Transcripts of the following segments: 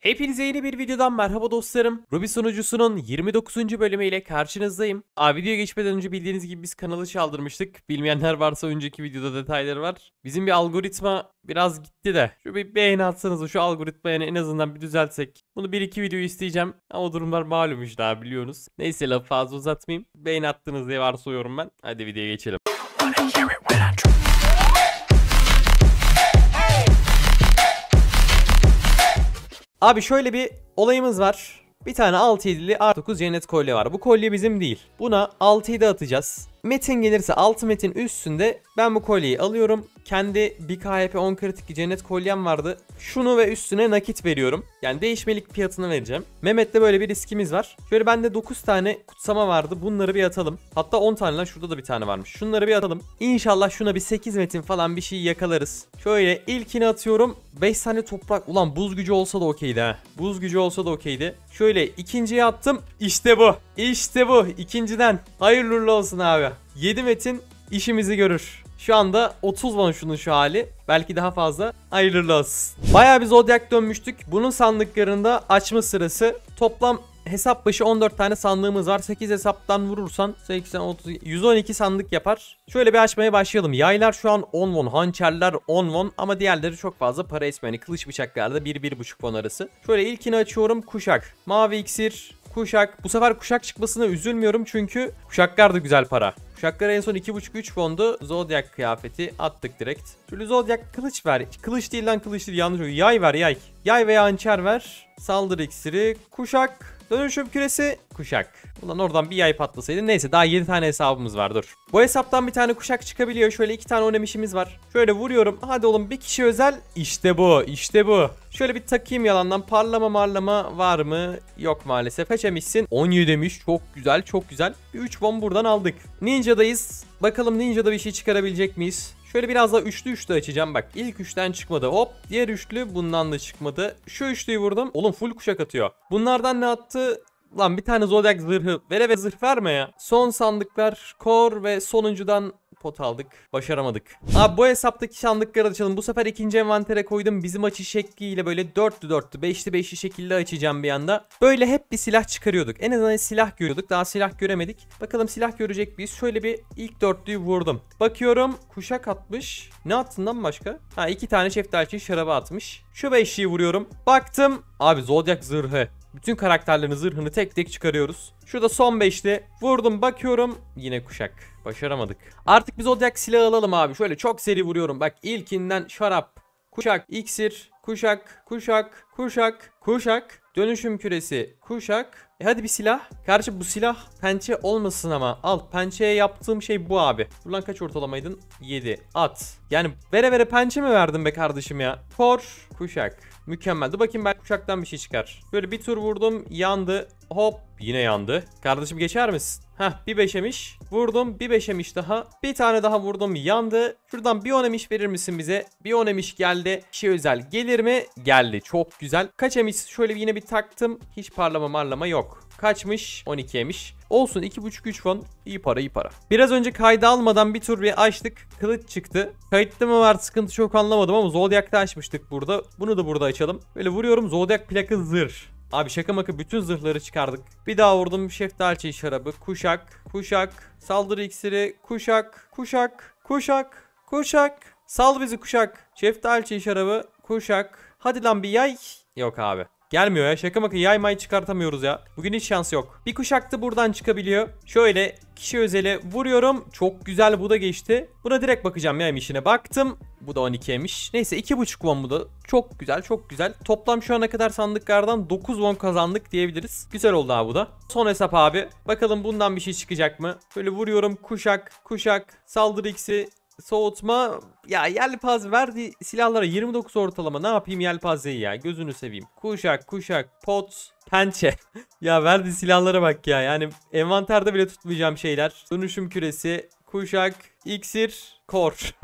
Hepinize yeni bir videodan merhaba dostlarım. Ruby sunucusunun 29. bölümüyle karşınızdayım. Aa, video geçmeden önce bildiğiniz gibi biz kanalı çaldırmıştık. Bilmeyenler varsa önceki videoda detayları var. Bizim bir algoritma biraz gitti de. Şu bir beğeni atsanız şu algoritmayı yani en azından bir düzeltsek. Bunu 1-2 video isteyeceğim. Ama durumlar malum işte abi biliyorsunuz. Neyse lafı fazla uzatmayayım. Beğeni attınız diye varsayıyorum ben. Hadi videoya geçelim. Abi şöyle bir olayımız var. Bir tane 6-7'li R9 Cennet kolye var. Bu kolye bizim değil. Buna 6-7 atacağız. Metin gelirse altı metin üstünde ben bu kolyeyi alıyorum. Kendi bir KHP 10 kritik cennet kolyem vardı. Şunu ve üstüne nakit veriyorum. Yani değişmelik fiyatını vereceğim. Mehmet'te böyle bir riskimiz var. Şöyle bende 9 tane kutsama vardı. Bunları bir atalım. Hatta 10 tane lan şurada da bir tane varmış. Şunları bir atalım. İnşallah şuna bir 8 metin falan bir şey yakalarız. Şöyle ilkini atıyorum. 5 tane toprak. Ulan buz gücü olsa da okeydi ha. Buz gücü olsa da okeydi. Şöyle ikinciye attım. İşte bu. İşte bu. İkinciden. Hayırlı olsun abi. 7 metin işimizi görür. Şu anda 30 van şunun şu hali. Belki daha fazla. Hayırlı olsun. Baya bir zodyak dönmüştük. Bunun sandıklarında açma sırası toplam hesap başı 14 tane sandığımız var. 8 hesaptan vurursan 80 30 112 sandık yapar. Şöyle bir açmaya başlayalım. Yaylar şu an 10 won, hançerler 10 won ama diğerleri çok fazla para etmiyor. Yani kılıç bıçaklarda 1 1,5 won arası. Şöyle ilkini açıyorum. Kuşak, mavi iksir, Kuşak. Bu sefer kuşak çıkmasına üzülmüyorum çünkü kuşaklar da güzel para. Kuşaklara en son 2.5-3 fondu Zodiac kıyafeti attık direkt. Şöyle Zodiac kılıç ver. Kılıç değil lan kılıç değil yanlış. Yay ver yay. Yay veya hançer ver. Saldırı iksiri. Kuşak. Dönüşüm küresi kuşak. Ulan oradan bir yay patlasaydı. Neyse daha 7 tane hesabımız var dur. Bu hesaptan bir tane kuşak çıkabiliyor. Şöyle 2 tane onemişimiz var. Şöyle vuruyorum. Hadi oğlum bir kişi özel. İşte bu işte bu. Şöyle bir takayım yalandan. Parlama marlama var mı? Yok maalesef. Heçemişsin. 17 demiş. Çok güzel çok güzel. Bir 3 bomb buradan aldık. Ninja'dayız. Bakalım Ninja'da bir şey çıkarabilecek miyiz? Şöyle biraz daha üçlü üçlü açacağım bak. İlk üçten çıkmadı hop. Diğer üçlü bundan da çıkmadı. Şu üçlüyü vurdum. Oğlum full kuşak atıyor. Bunlardan ne attı? Lan bir tane Zodiac zırhı. Vere ve zırh verme ya. Son sandıklar, kor ve sonuncudan pot aldık. Başaramadık. Abi bu hesaptaki sandıkları açalım. Bu sefer ikinci envantere koydum. Bizim açı şekliyle böyle 4'lü 4'lü 5'li 5'li şekilde açacağım bir anda. Böyle hep bir silah çıkarıyorduk. En azından silah görüyorduk. Daha silah göremedik. Bakalım silah görecek miyiz? Şöyle bir ilk dörtlüyü vurdum. Bakıyorum kuşak atmış. Ne attın başka? Ha iki tane şeftali şarabı atmış. Şu beşliği vuruyorum. Baktım. Abi zodyak zırhı. Bütün karakterlerin zırhını tek tek çıkarıyoruz. Şurada son 5'te vurdum bakıyorum yine kuşak. Başaramadık. Artık biz Zodiac silahı alalım abi. Şöyle çok seri vuruyorum. Bak ilkinden şarap, kuşak, iksir, kuşak, kuşak, kuşak, kuşak, Dönüşüm küresi kuşak. E hadi bir silah. Karşı bu silah pençe olmasın ama. Al pençeye yaptığım şey bu abi. Dur kaç ortalamaydın? 7. At. Yani vere vere pençe mi verdin be kardeşim ya? Kor. Kuşak. Mükemmel. Dur bakayım ben kuşaktan bir şey çıkar. Böyle bir tur vurdum. Yandı. Hop. Yine yandı. Kardeşim geçer misin? Heh bir beşemiş. Vurdum bir beşemiş daha. Bir tane daha vurdum yandı. Şuradan bir onemiş verir misin bize? Bir onemiş geldi. şey özel gelir mi? Geldi. Çok güzel. Kaç emiş? Şöyle yine bir taktım. Hiç parlama marlama yok. Kaçmış? 12 emiş. Olsun 2.5 3 fon iyi para iyi para. Biraz önce kaydı almadan bir tur bir açtık. Kılıç çıktı. Kayıtlı mı var sıkıntı çok anlamadım ama Zodiac'ta açmıştık burada. Bunu da burada açalım. Böyle vuruyorum Zodiac plaka zır. Abi şaka maka bütün zırhları çıkardık. Bir daha vurdum şeftali çiğ şarabı. Kuşak, kuşak, saldırı iksiri, kuşak, kuşak, kuşak, kuşak. Sal bizi kuşak. Şeftali çiğ şarabı, kuşak. Hadi lan bir yay. Yok abi. Gelmiyor ya şaka bakın yaymayı çıkartamıyoruz ya. Bugün hiç şans yok. Bir kuşaktı buradan çıkabiliyor. Şöyle kişi özeli vuruyorum. Çok güzel bu da geçti. Buna direkt bakacağım yayım işine. Baktım. Bu da 12'ymiş. Neyse 2.5 won bu da. Çok güzel çok güzel. Toplam şu ana kadar sandıklardan 9 won kazandık diyebiliriz. Güzel oldu abi bu da. Son hesap abi. Bakalım bundan bir şey çıkacak mı? Böyle vuruyorum kuşak kuşak saldırı ikisi soğutma ya yelpaze verdi silahlara 29 ortalama ne yapayım yelpazeyi ya gözünü seveyim. Kuşak kuşak pot pençe. ya verdi silahlara bak ya yani envanterde bile tutmayacağım şeyler. Dönüşüm küresi kuşak iksir kor.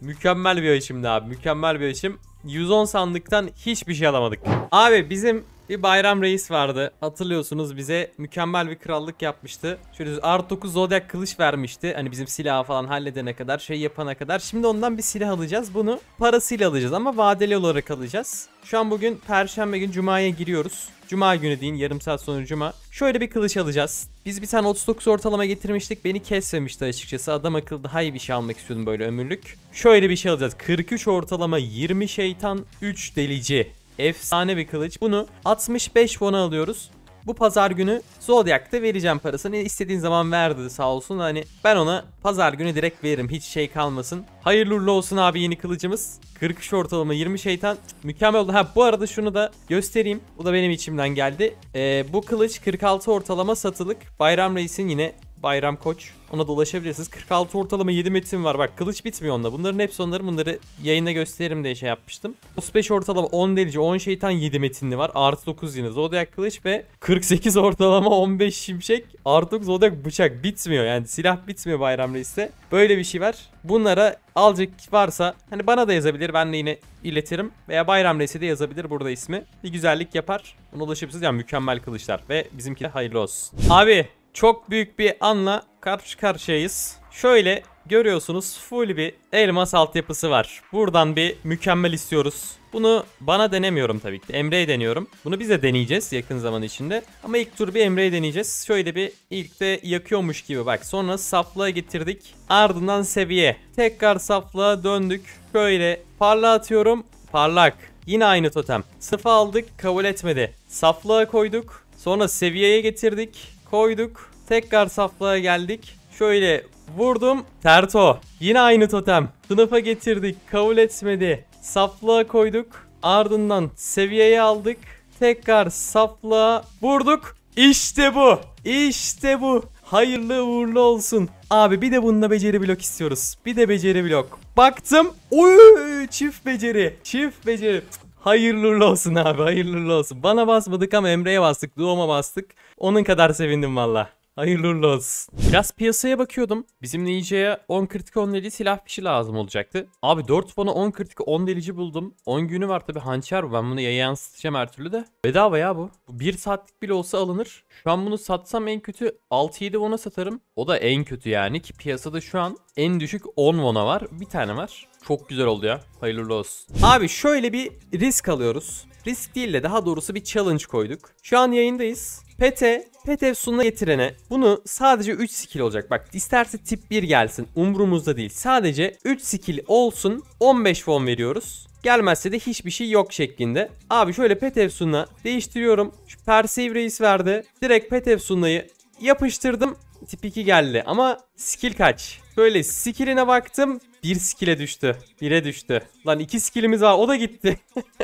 mükemmel bir açımdı abi mükemmel bir açım. 110 sandıktan hiçbir şey alamadık. Abi bizim bir Bayram Reis vardı. Hatırlıyorsunuz bize mükemmel bir krallık yapmıştı. Şöyle R9 Zodiac kılıç vermişti. Hani bizim silahı falan halledene kadar, şey yapana kadar. Şimdi ondan bir silah alacağız. Bunu parasıyla alacağız ama vadeli olarak alacağız. Şu an bugün perşembe gün cumaya giriyoruz. Cuma günü deyin yarım saat sonra cuma. Şöyle bir kılıç alacağız. Biz bir tane 39 ortalama getirmiştik. Beni kesmemişti açıkçası. Adam akıl daha iyi bir şey almak istiyordum böyle ömürlük. Şöyle bir şey alacağız. 43 ortalama 20 şeytan 3 delici. Efsane bir kılıç. Bunu 65 won'a alıyoruz. Bu pazar günü Zodiac'ta vereceğim parasını. İstediğin zaman verdi sağ olsun. Hani ben ona pazar günü direkt veririm. Hiç şey kalmasın. Hayırlı uğurlu olsun abi yeni kılıcımız. 43 ortalama 20 şeytan. Mükemmel oldu. Ha bu arada şunu da göstereyim. Bu da benim içimden geldi. Ee, bu kılıç 46 ortalama satılık. Bayram Reis'in yine Bayram Koç. Ona da ulaşabilirsiniz. 46 ortalama 7 metin var. Bak kılıç bitmiyor onda. Bunların hepsi onların. Bunları yayına gösteririm diye şey yapmıştım. 35 ortalama 10 delici 10 şeytan 7 metinli var. Artı 9 yine zodyak kılıç ve 48 ortalama 15 şimşek. Artı 9 zodyak bıçak bitmiyor. Yani silah bitmiyor Bayram Reis'te. Böyle bir şey var. Bunlara alacak varsa hani bana da yazabilir. Ben de yine iletirim. Veya Bayram Reis'e de yazabilir burada ismi. Bir güzellik yapar. Ona ulaşabilirsiniz. Yani mükemmel kılıçlar. Ve bizimki de hayırlı olsun. Abi çok büyük bir anla karşı karşıyayız. Şöyle görüyorsunuz full bir elmas altyapısı var. Buradan bir mükemmel istiyoruz. Bunu bana denemiyorum tabii ki. De. Emre'ye deniyorum. Bunu biz de deneyeceğiz yakın zaman içinde. Ama ilk tur bir Emre'ye deneyeceğiz. Şöyle bir ilk de yakıyormuş gibi bak. Sonra saplığa getirdik. Ardından seviye. Tekrar saplığa döndük. Şöyle parla atıyorum. Parlak. Yine aynı totem. Sıfı aldık kabul etmedi. Saflığa koyduk. Sonra seviyeye getirdik koyduk. Tekrar saflığa geldik. Şöyle vurdum. Terto. Yine aynı totem. Sınıfa getirdik. Kabul etmedi. Saflığa koyduk. Ardından seviyeyi aldık. Tekrar saflığa vurduk. İşte bu. İşte bu. Hayırlı uğurlu olsun. Abi bir de bununla beceri blok istiyoruz. Bir de beceri blok. Baktım. Uy, çift beceri. Çift beceri. Hayırlı olsun abi. Hayırlı olsun. Bana basmadık ama Emre'ye bastık. Doğuma bastık. Onun kadar sevindim valla. Hayırlı olsun. Biraz piyasaya bakıyordum. Bizim e Ninja'ya 10 kritik 10 delici silah fişi lazım olacaktı. Abi 4 bana 10 kritik 10 delici buldum. 10 günü var tabi hançer bu. Ben bunu yaya yansıtacağım her türlü de. Bedava ya bu. bu 1 saatlik bile olsa alınır. Şu an bunu satsam en kötü 6-7 ona satarım. O da en kötü yani ki piyasada şu an en düşük 10 wona var. Bir tane var. Çok güzel oldu ya. Hayırlı olsun. Abi şöyle bir risk alıyoruz. Risk değil de daha doğrusu bir challenge koyduk. Şu an yayındayız. Pete, Pete efsununa getirene bunu sadece 3 skill olacak. Bak isterse tip 1 gelsin umrumuzda değil. Sadece 3 skill olsun 15 fon veriyoruz. Gelmezse de hiçbir şey yok şeklinde. Abi şöyle pet efsununa değiştiriyorum. Şu Perseverance verdi. Direkt pet efsunayı yapıştırdım. Tip 2 geldi ama skill kaç? Böyle skilline baktım. Bir skill'e düştü. Bire düştü. Lan iki skillimiz var o da gitti.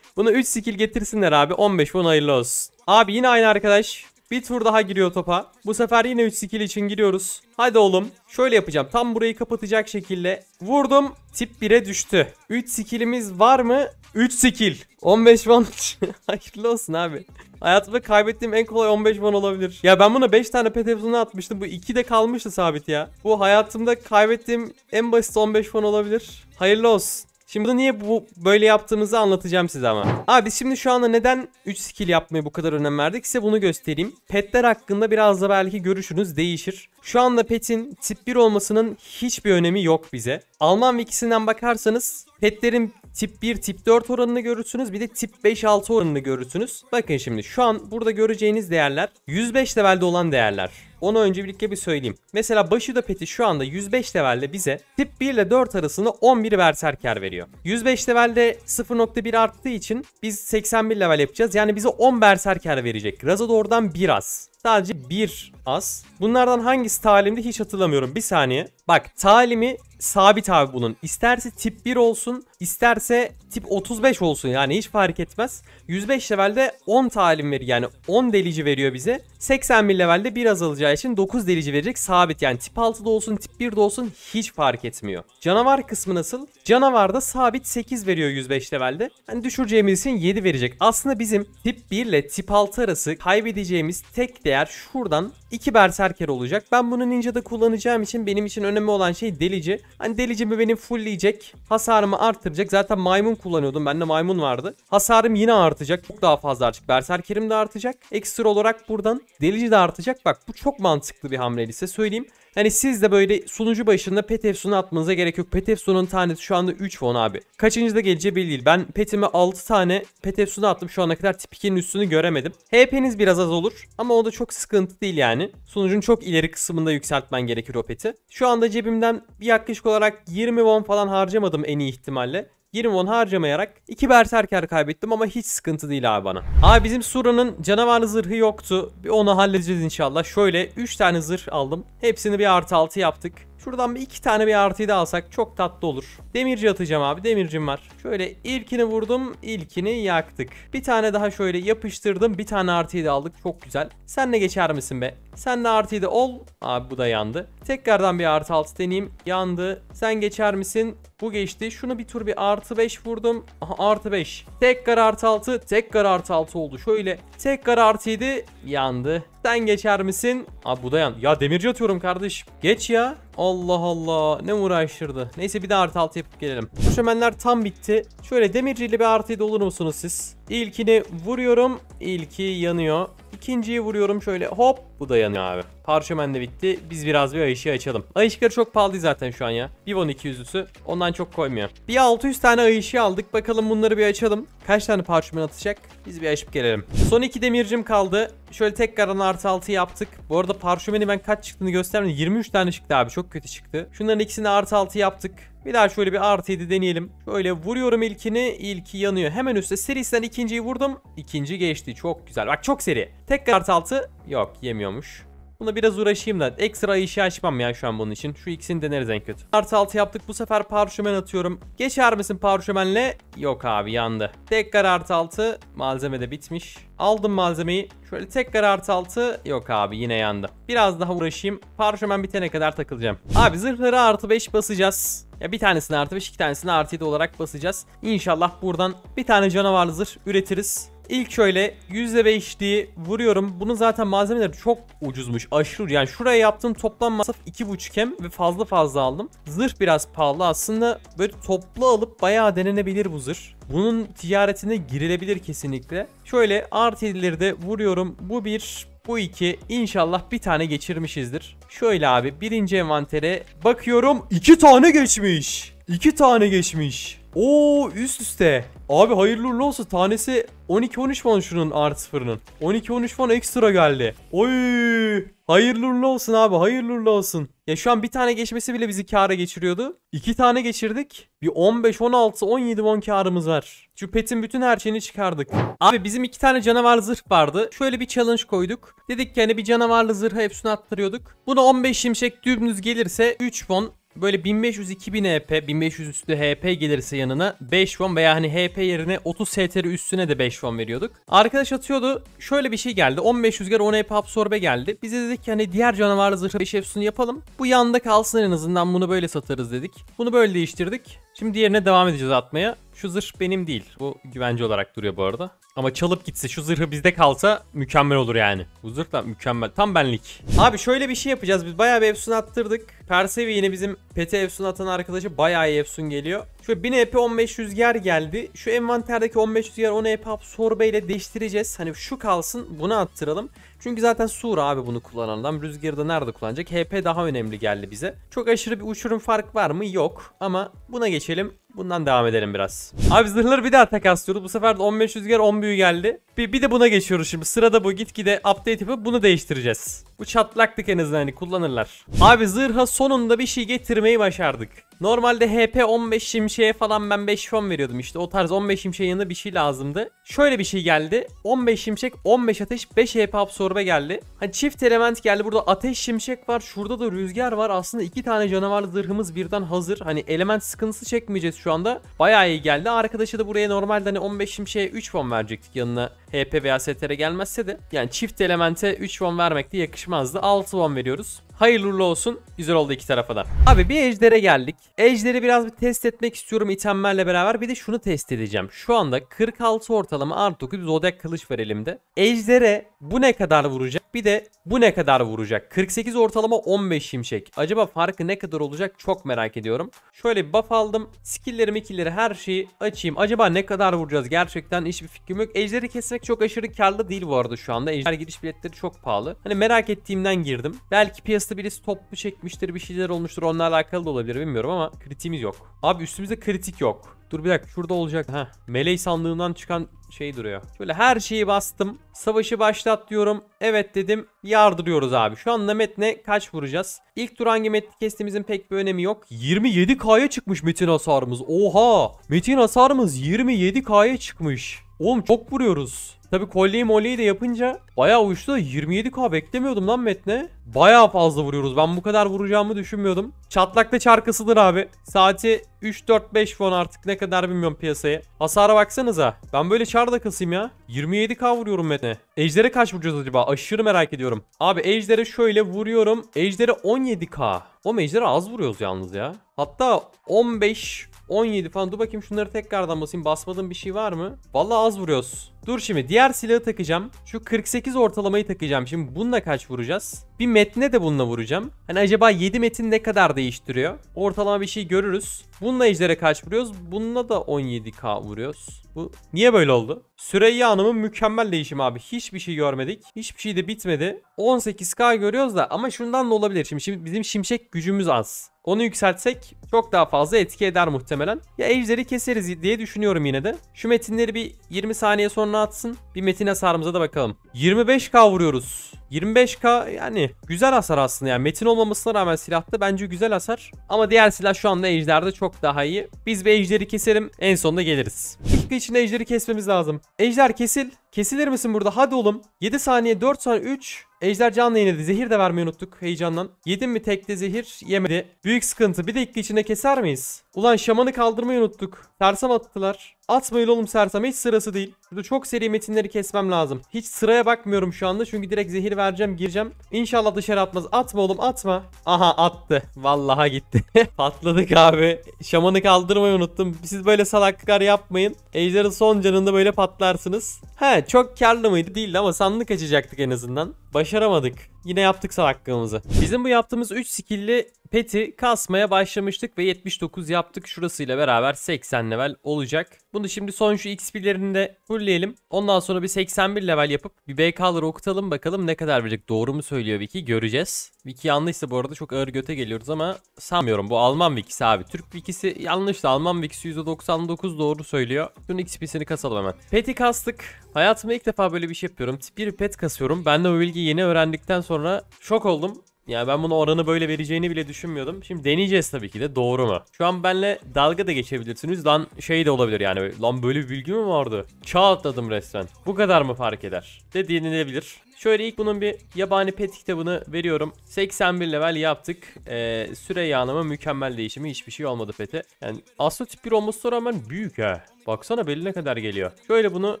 Buna 3 skill getirsinler abi. 15 puan hayırlı olsun. Abi yine aynı arkadaş. Bir tur daha giriyor topa. Bu sefer yine 3 skill için giriyoruz. Hadi oğlum. Şöyle yapacağım. Tam burayı kapatacak şekilde. Vurdum. Tip 1'e düştü. 3 skillimiz var mı? 3 skill. 15 puan. Hayırlı olsun abi. Hayatımda kaybettiğim en kolay 15 puan olabilir. Ya ben buna 5 tane pet hepsini atmıştım. Bu 2 de kalmıştı sabit ya. Bu hayatımda kaybettiğim en basit 15 puan olabilir. Hayırlı olsun. Şimdi niye bu böyle yaptığımızı anlatacağım size ama. Abi şimdi şu anda neden 3 skill yapmayı bu kadar önem verdik size bunu göstereyim. Petler hakkında biraz da belki görüşünüz değişir. Şu anda petin tip 1 olmasının hiçbir önemi yok bize. Alman ikisinden bakarsanız petlerin tip 1 tip 4 oranını görürsünüz bir de tip 5-6 oranını görürsünüz. Bakın şimdi şu an burada göreceğiniz değerler 105 levelde olan değerler. Onu öncelikle bir söyleyeyim. Mesela Başuda Peti şu anda 105 levelde bize tip 1 ile 4 arasında 11 berserker veriyor. 105 levelde 0.1 arttığı için biz 81 level yapacağız. Yani bize 10 berserker verecek. Razador'dan biraz. Sadece bir az. Bunlardan hangisi talimde hiç hatırlamıyorum. Bir saniye. Bak talimi sabit abi bunun. İsterse tip 1 olsun, isterse tip 35 olsun. Yani hiç fark etmez. 105 levelde 10 talim veriyor. Yani 10 delici veriyor bize. 81 levelde bir azalacak canavar için 9 delici verecek sabit yani tip 6'da olsun tip 1'de olsun hiç fark etmiyor. Canavar kısmı nasıl? Canavarda sabit 8 veriyor 105 levelde. Yani düşüreceğimiz için 7 verecek. Aslında bizim tip 1 ile tip 6 arası kaybedeceğimiz tek değer şuradan 2 berserker olacak. Ben bunu ninja'da kullanacağım için benim için önemli olan şey delici. Hani delicimi benim fullleyecek, hasarımı arttıracak. Zaten maymun kullanıyordum. Bende maymun vardı. Hasarım yine artacak. Çok daha fazla artık. Berserkerim de artacak. Ekstra olarak buradan delici de artacak. Bak bu çok mantıklı bir hamle size söyleyeyim. Yani siz de böyle sunucu başında pet atmanıza gerek yok. Pet efsonun tanesi şu anda 3 fon abi. Kaçıncı da geleceği belli değil. Ben petime 6 tane pet attım. Şu ana kadar tip 2'nin üstünü göremedim. HP'niz biraz az olur ama o da çok sıkıntı değil yani. Sunucun çok ileri kısmında yükseltmen gerekir o peti. Şu anda cebimden yaklaşık olarak 20 won falan harcamadım en iyi ihtimalle. 20 won harcamayarak 2 berserker kaybettim ama hiç sıkıntı değil abi bana. Abi bizim Sura'nın canavar zırhı yoktu. Bir onu halledeceğiz inşallah. Şöyle 3 tane zırh aldım. Hepsini bir artı 6 yaptık. Şuradan bir iki tane bir artıyı da alsak çok tatlı olur. Demirci atacağım abi. Demircim var. Şöyle ilkini vurdum. ilkini yaktık. Bir tane daha şöyle yapıştırdım. Bir tane artıyı da aldık. Çok güzel. Sen ne geçer misin be? Sen de artıyı da ol. Abi bu da yandı. Tekrardan bir artı altı deneyeyim. Yandı. Sen geçer misin? Bu geçti. Şunu bir tur bir artı 5 vurdum. Aha artı 5. Tekrar artı 6. Tekrar artı 6 oldu. Şöyle tekrar artı 7. Yandı. Sen geçer misin? Abi bu da yan. Ya demirci atıyorum kardeş. Geç ya. Allah Allah ne uğraştırdı. Neyse bir de artı 6 yapıp gelelim. şu Döşemenler tam bitti. Şöyle demirciyle bir artı 7 olur musunuz siz? İlkini vuruyorum. İlki yanıyor. İkinciyi vuruyorum şöyle hop. Bu da yanıyor abi. Parşömen de bitti. Biz biraz bir ayışı açalım. Ayışıkları çok pahalı zaten şu an ya. Vivon 200'lüsü. Ondan çok koymuyor. Bir 600 tane ayışı aldık. Bakalım bunları bir açalım. Kaç tane parşömen atacak? Biz bir açıp gelelim. Son iki demircim kaldı. Şöyle tekrardan artı 6 yaptık. Bu arada parşömeni ben kaç çıktığını göstermedim. 23 tane çıktı abi. Çok kötü çıktı. Şunların ikisini artı 6 yaptık. Bir daha şöyle bir artı 7 deneyelim. Şöyle vuruyorum ilkini. ilki yanıyor. Hemen üstte serisinden ikinciyi vurdum. İkinci geçti. Çok güzel. Bak çok seri. Tekrar artı 6. Yok yemiyormuş. Buna biraz uğraşayım da ekstra işi açmam ya şu an bunun için. Şu ikisini deneriz en kötü. Artı 6 yaptık. Bu sefer parşömen atıyorum. Geçer misin parşömenle? Yok abi yandı. Tekrar artı 6. Malzeme de bitmiş. Aldım malzemeyi. Şöyle tekrar artı 6. Yok abi yine yandı. Biraz daha uğraşayım. Parşömen bitene kadar takılacağım. Abi zırhları artı 5 basacağız. Ya bir tanesini artı 5 iki tanesini artı 7 olarak basacağız. İnşallah buradan bir tane canavar zır üretiriz. İlk şöyle %5'liği vuruyorum. Bunun zaten malzemeleri çok ucuzmuş. Aşırı Yani şuraya yaptığım toplam masraf 2,5 hem ve fazla fazla aldım. Zırh biraz pahalı aslında. Böyle toplu alıp bayağı denenebilir bu zırh. Bunun ticaretine girilebilir kesinlikle. Şöyle artı 7'leri de vuruyorum. Bu bir, bu iki inşallah bir tane geçirmişizdir. Şöyle abi birinci envantere bakıyorum. iki tane geçmiş. İki tane geçmiş. Oo üst üste. Abi hayırlı uğurlu olsun. Tanesi 12-13 puan şunun artı sıfırının. 12-13 puan ekstra geldi. Oy. Hayırlı uğurlu olsun abi. Hayırlı uğurlu olsun. Ya şu an bir tane geçmesi bile bizi kâra geçiriyordu. İki tane geçirdik. Bir 15, 16, 17 bon kârımız var. Şu petin bütün her şeyini çıkardık. Abi bizim iki tane canavar zırh vardı. Şöyle bir challenge koyduk. Dedik ki hani bir canavarlı zırha hepsini attırıyorduk. Buna 15 şimşek dümdüz gelirse 3 bon Böyle 1500-2000 HP, 1500 üstü HP gelirse yanına 5 won veya hani HP yerine 30 STR üstüne de 5 won veriyorduk. Arkadaş atıyordu. Şöyle bir şey geldi. 15 rüzgar 10 HP absorbe geldi. Biz de dedik ki hani diğer canavarlı zırhı 5 efsun yapalım. Bu yanda kalsın en azından bunu böyle satarız dedik. Bunu böyle değiştirdik. Şimdi diğerine devam edeceğiz atmaya. Şu zırh benim değil. Bu güvence olarak duruyor bu arada. Ama çalıp gitse şu zırhı bizde kalsa mükemmel olur yani. Bu zırh da mükemmel. Tam benlik. Abi şöyle bir şey yapacağız. Biz bayağı bir Efsun attırdık. Persevi yine bizim pete Efsun atan arkadaşı bayağı iyi Efsun geliyor. Şu 1000 EP 15 rüzgar geldi. Şu envanterdeki 15 rüzgar 10 EP sorbeyle değiştireceğiz. Hani şu kalsın bunu attıralım. Çünkü zaten Sur abi bunu kullanan adam. Rüzgarı da nerede kullanacak? HP daha önemli geldi bize. Çok aşırı bir uçurum fark var mı? Yok. Ama buna geçelim. Bundan devam edelim biraz. Abi zırhları bir daha takaslıyoruz. Bu sefer de 15 rüzgar 10 büyü geldi. Bir, bir de buna geçiyoruz şimdi. Sırada bu gitgide update yapıp bunu değiştireceğiz. Bu çatlaklık en azından hani kullanırlar. Abi zırha sonunda bir şey getirmeyi başardık. Normalde HP 15 şimşeye falan ben 5 fon veriyordum işte. O tarz 15 şimşeğin yanında bir şey lazımdı. Şöyle bir şey geldi. 15 şimşek, 15 ateş, 5 HP absorbe geldi. Hani çift element geldi. Burada ateş şimşek var. Şurada da rüzgar var. Aslında iki tane canavarlı zırhımız birden hazır. Hani element sıkıntısı çekmeyeceğiz şu anda bayağı iyi geldi. Arkadaşı da buraya normalde hani 15 şimşeye 3 won verecektik yanına HP veya STR gelmezse de. Yani çift elemente 3 won vermek de yakışmazdı. 6 won veriyoruz. Hayırlı olsun. Güzel oldu iki tarafa da. Abi bir ejdere geldik. Ejderi biraz bir test etmek istiyorum itemlerle beraber. Bir de şunu test edeceğim. Şu anda 46 ortalama artı 9 zodyak kılıç var elimde. Ejdere bu ne kadar vuracak? Bir de bu ne kadar vuracak? 48 ortalama 15 şimşek. Acaba farkı ne kadar olacak? Çok merak ediyorum. Şöyle bir buff aldım. Skill'leri mikilleri her şeyi açayım. Acaba ne kadar vuracağız? Gerçekten hiçbir fikrim yok. Ejderi kesmek çok aşırı karlı değil bu arada şu anda. Ejder giriş biletleri çok pahalı. Hani merak ettiğimden girdim. Belki piyasada Şanslı birisi toplu çekmiştir bir şeyler olmuştur. Onlarla alakalı da olabilir bilmiyorum ama kritiğimiz yok. Abi üstümüzde kritik yok. Dur bir dakika şurada olacak. Heh. Meley sandığından çıkan şey duruyor. Şöyle her şeyi bastım. Savaşı başlat diyorum. Evet dedim. Yardırıyoruz abi. Şu an Namet'ne kaç vuracağız? İlk tur hangi metni kestiğimizin pek bir önemi yok. 27K'ya çıkmış Metin hasarımız. Oha! Metin hasarımız 27K'ya çıkmış. Oğlum çok vuruyoruz. Tabi kolyeyi molyeyi de yapınca bayağı uçtu. 27k beklemiyordum lan metne. Bayağı fazla vuruyoruz. Ben bu kadar vuracağımı düşünmüyordum. Çatlakta çarkısıdır abi. Saati 3-4-5 fon artık ne kadar bilmiyorum piyasaya. Hasara baksanıza. Ben böyle çar da ya. 27k vuruyorum metne. Ejder'e kaç vuracağız acaba? Aşırı merak ediyorum. Abi Ejder'e şöyle vuruyorum. Ejder'e 17k. O Ejder'e az vuruyoruz yalnız ya. Hatta 15 17 falan. Dur bakayım şunları tekrardan basayım. Basmadığım bir şey var mı? Vallahi az vuruyoruz. Dur şimdi diğer silahı takacağım. Şu 48 ortalamayı takacağım. Şimdi bununla kaç vuracağız? Bir metne de bununla vuracağım. Hani acaba 7 metin ne kadar değiştiriyor? Ortalama bir şey görürüz. Bununla ejdere kaç vuruyoruz? Bununla da 17k vuruyoruz. Bu niye böyle oldu? Süreyya Hanım'ın mükemmel değişim abi. Hiçbir şey görmedik. Hiçbir şey de bitmedi. 18k görüyoruz da ama şundan da olabilir. Şimdi, şimdi bizim şimşek gücümüz az. Onu yükseltsek çok daha fazla etki eder muhtemelen. Ya ejderi keseriz diye düşünüyorum yine de. Şu metinleri bir 20 saniye sonra yorumlarını atsın. Bir metin hasarımıza da bakalım. 25k vuruyoruz. 25k yani güzel hasar aslında yani metin olmamasına rağmen silahta bence güzel hasar. Ama diğer silah şu anda ejderde çok daha iyi. Biz bir ejderi keselim en sonunda geliriz. Dakika içinde ejderi kesmemiz lazım. Ejder kesil. Kesilir misin burada hadi oğlum. 7 saniye 4 saniye 3 Ejder canlı yenildi. Zehir de vermeyi unuttuk heyecandan. Yedim mi tekte zehir? Yemedi. Büyük sıkıntı. Bir dakika içinde keser miyiz? Ulan şamanı kaldırmayı unuttuk. Sersam attılar. Atmayın oğlum sersam hiç sırası değil. Burada çok seri metinleri kesmem lazım. Hiç sıraya bakmıyorum şu anda çünkü direkt zehir vereceğim gireceğim. İnşallah dışarı atmaz. Atma oğlum atma. Aha attı. Vallaha gitti. Patladık abi. Şamanı kaldırmayı unuttum. Siz böyle salaklıklar yapmayın. Ejder'in son canında böyle patlarsınız. He çok karlı mıydı? Değildi ama sandık açacaktık en azından. Baş başaramadık. Yine yaptık salaklığımızı. Bizim bu yaptığımız 3 skill'li peti kasmaya başlamıştık ve 79 yaptık. Şurasıyla beraber 80 level olacak. Bunu şimdi son şu XP'lerini de fullleyelim. Ondan sonra bir 81 level yapıp bir BK'ları okutalım bakalım ne kadar verecek. Doğru mu söylüyor Wiki göreceğiz. Wiki yanlışsa bu arada çok ağır göte geliyoruz ama sanmıyorum. Bu Alman Wikisi abi. Türk Wikisi yanlış da Alman Wikisi %99 doğru söylüyor. Şunun XP'sini kasalım hemen. Pet'i kastık. Hayatımda ilk defa böyle bir şey yapıyorum. Bir pet kasıyorum. Ben de o bilgiyi yeni öğrendikten sonra şok oldum. Yani ben bunu oranı böyle vereceğini bile düşünmüyordum. Şimdi deneyeceğiz tabii ki de doğru mu? Şu an benle dalga da geçebilirsiniz. Lan şey de olabilir yani. Lan böyle bir bilgi mi vardı? Çağ atladım resmen. Bu kadar mı fark eder? De denilebilir. Şöyle ilk bunun bir yabani pet kitabını veriyorum. 81 level yaptık. Ee, süre yağlama mükemmel değişimi hiçbir şey olmadı pete. Yani aslı tip 1 olmasına rağmen büyük ha. Baksana beline kadar geliyor. Şöyle bunu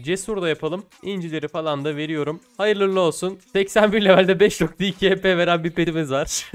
cesur da yapalım. İncileri falan da veriyorum. Hayırlı olsun. 81 levelde 5.2 HP e veren bir petimiz var.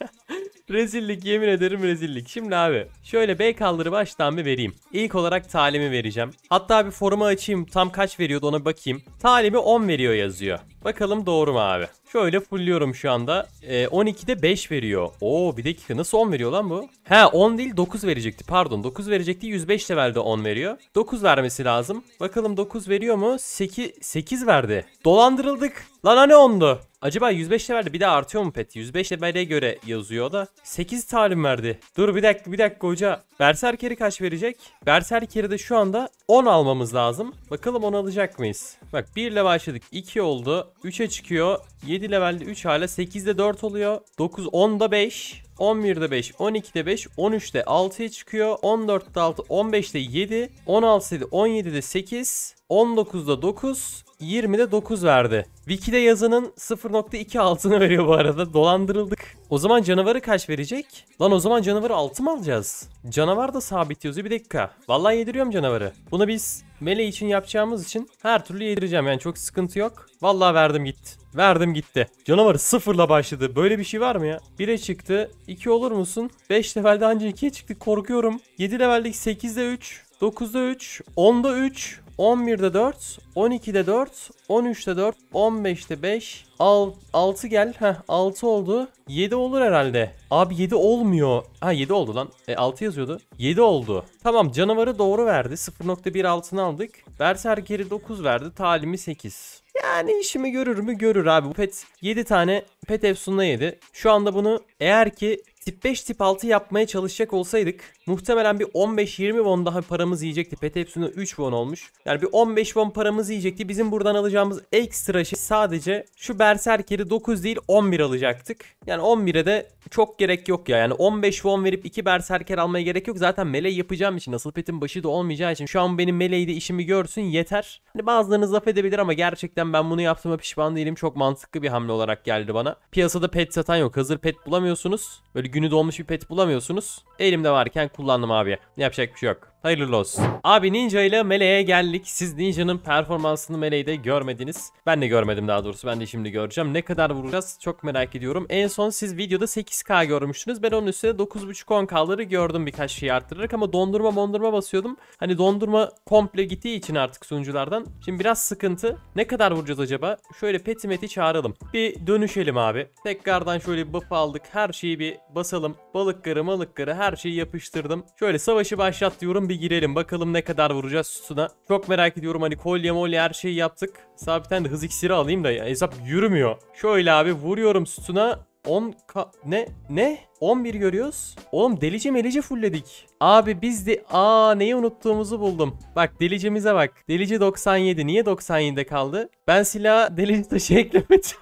rezillik yemin ederim rezillik. Şimdi abi şöyle bey kaldırı baştan bir vereyim. İlk olarak talimi vereceğim. Hatta bir foruma açayım tam kaç veriyordu ona bakayım. Talimi 10 veriyor yazıyor. Bakalım doğru mu abi? Şöyle fulliyorum şu anda. E, 12'de 5 veriyor. Oo bir dakika nasıl 10 veriyor lan bu? He 10 değil 9 verecekti pardon. 9 verecekti 105 levelde 10 veriyor. 9 vermesi lazım. Bakalım 9 veriyor mu? 8, 8 verdi. Dolandırıldık. Lan hani 10'du? Acaba 105 levelde bir daha artıyor mu pet? 105 levele göre yazıyor da. 8 talim verdi. Dur bir dakika bir dakika hoca. Berserker'i kaç verecek? Berserker'i de şu anda 10 almamız lazım. Bakalım 10 alacak mıyız? Bak 1 ile başladık. 2 oldu. 3'e çıkıyor. 7 levelde 3 hala 8'de 4 oluyor. 9 10'da 5. 11'de 5, 12'de 5, 13'te 6'ya çıkıyor. 14'te 6, 15'te 7, 16'da 17'de 8, 19'da 9, 20'de 9 verdi. Wiki'de yazının 0.2 altını veriyor bu arada. Dolandırıldık. O zaman canavarı kaç verecek? Lan o zaman canavarı 6 mı alacağız? Canavar da sabit yazıyor. Bir dakika. Vallahi yediriyorum canavarı. Bunu biz mele için yapacağımız için her türlü yedireceğim. Yani çok sıkıntı yok. Vallahi verdim gitti. Verdim gitti. Canavarı sıfırla başladı. Böyle bir şey var mı ya? 1'e çıktı. 2 olur musun? 5 levelde anca 2'ye çıktık korkuyorum. 7 leveldik 8'de 3. 9'da 3. 10'da 3. 11'de 4, 12'de 4, 13'te 4, 15'te 5, 6, 6 gel. Heh 6 oldu. 7 olur herhalde. Abi 7 olmuyor. Ha 7 oldu lan. E 6 yazıyordu. 7 oldu. Tamam canavarı doğru verdi. 0.1 altını aldık. Berserkeri 9 verdi. Talimi 8. Yani işimi görür mü? Görür abi. Bu pet 7 tane pet efsunla yedi. Şu anda bunu eğer ki tip 5 tip 6 yapmaya çalışacak olsaydık Muhtemelen bir 15-20 won daha paramız yiyecekti. Pet hepsinde 3 won olmuş. Yani bir 15 won paramız yiyecekti. Bizim buradan alacağımız ekstra şey sadece şu Berserker'i 9 değil 11 alacaktık. Yani 11'e de çok gerek yok ya. Yani 15 won verip 2 Berserker almaya gerek yok. Zaten melee yapacağım için nasıl petin başı da olmayacağı için şu an benim de işimi görsün yeter. Hani bazılarınız laf edebilir ama gerçekten ben bunu yaptığıma pişman değilim. Çok mantıklı bir hamle olarak geldi bana. Piyasada pet satan yok. Hazır pet bulamıyorsunuz. Böyle günü dolmuş bir pet bulamıyorsunuz. Elimde varken kullandım abi. Yapacak bir şey yok. Hayırlı olsun. Abi Ninja ile meleğe geldik. Siz Ninja'nın performansını Mele'de görmediniz. Ben de görmedim daha doğrusu. Ben de şimdi göreceğim. Ne kadar vuracağız çok merak ediyorum. En son siz videoda 8K görmüştünüz. Ben onun üstüne 9.5-10K'ları gördüm birkaç şey arttırarak ama dondurma mondurma basıyordum. Hani dondurma komple gittiği için artık sunuculardan. Şimdi biraz sıkıntı. Ne kadar vuracağız acaba? Şöyle Petimet'i çağıralım. Bir dönüşelim abi. Tekrardan şöyle bir buff aldık. Her şeyi bir basalım. Balık kırı malık kırı her şeyi yapıştırdım. Şöyle savaşı başlat diyorum bir girelim. Bakalım ne kadar vuracağız sütuna. Çok merak ediyorum hani kolye molye her şeyi yaptık. Sabiten de hız iksiri alayım da ya. hesap yürümüyor. Şöyle abi vuruyorum sütuna. 10 ka... Ne? Ne? 11 görüyoruz. Oğlum delici melici fullledik. Abi biz de... Aa neyi unuttuğumuzu buldum. Bak delicemize bak. Delici 97. Niye 97'de kaldı? Ben silah delice taşı eklemedim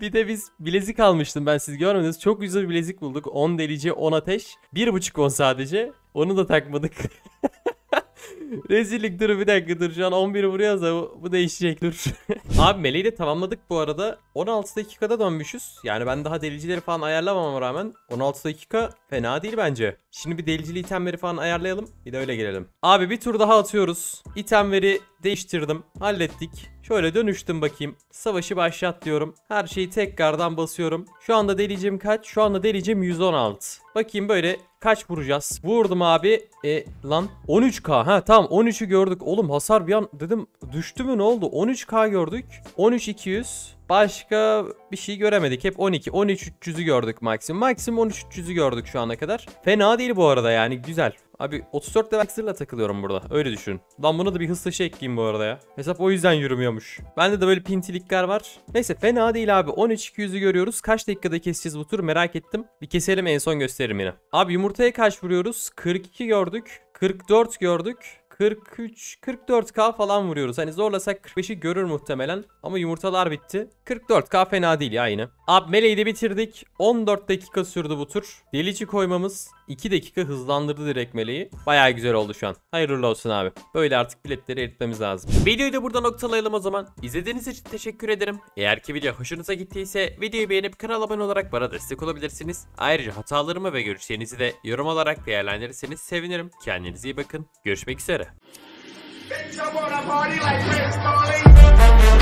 bir de biz bilezik almıştım ben siz görmediniz. Çok güzel bir bilezik bulduk. 10 delici 10 ateş. 1,5 on sadece. Onu da takmadık. Rezillik dur bir dakika dur şu an 11 vuruyoruz da bu, bu değişecek dur. Abi meleği de tamamladık bu arada. 16 dakikada dönmüşüz. Yani ben daha delicileri falan ayarlamama rağmen 16 dakika fena değil bence. Şimdi bir delicili itemleri falan ayarlayalım. Bir de öyle gelelim. Abi bir tur daha atıyoruz. İtemleri değiştirdim. Hallettik. Şöyle dönüştüm bakayım. Savaşı başlat diyorum. Her şeyi tekrardan basıyorum. Şu anda delicim kaç? Şu anda delicim 116. Bakayım böyle Kaç vuracağız? Vurdum abi. E lan 13k. Ha tamam 13'ü gördük. Oğlum hasar bir an dedim düştü mü ne oldu? 13k gördük. 13 200 Başka bir şey göremedik. Hep 12, 13 300'ü gördük maksimum. Maksimum 13 300'ü gördük şu ana kadar. Fena değil bu arada yani güzel. Abi 34 level iksirle takılıyorum burada. Öyle düşün. Lan buna da bir hızlı şey ekleyeyim bu arada ya. Hesap o yüzden yürümüyormuş. Bende de böyle pintilikler var. Neyse fena değil abi. 13-200'ü görüyoruz. Kaç dakikada keseceğiz bu tur merak ettim. Bir keselim en son gösteririm yine. Abi yumurtaya kaç vuruyoruz? 42 gördük. 44 gördük. 43 44k falan vuruyoruz. Hani zorlasak 45'i görür muhtemelen. Ama yumurtalar bitti. 44k fena değil ya yine. Ab meleği de bitirdik. 14 dakika sürdü bu tur. Delici koymamız 2 dakika hızlandırdı direkt meleği. Baya güzel oldu şu an. Hayırlı olsun abi. Böyle artık biletleri eritmemiz lazım. Videoyu da burada noktalayalım o zaman. İzlediğiniz için teşekkür ederim. Eğer ki video hoşunuza gittiyse videoyu beğenip kanala abone olarak bana destek olabilirsiniz. Ayrıca hatalarımı ve görüşlerinizi de yorum olarak değerlendirirseniz sevinirim. Kendinize iyi bakın. Görüşmek üzere. Bitch, I'm on a party like Chris Darling.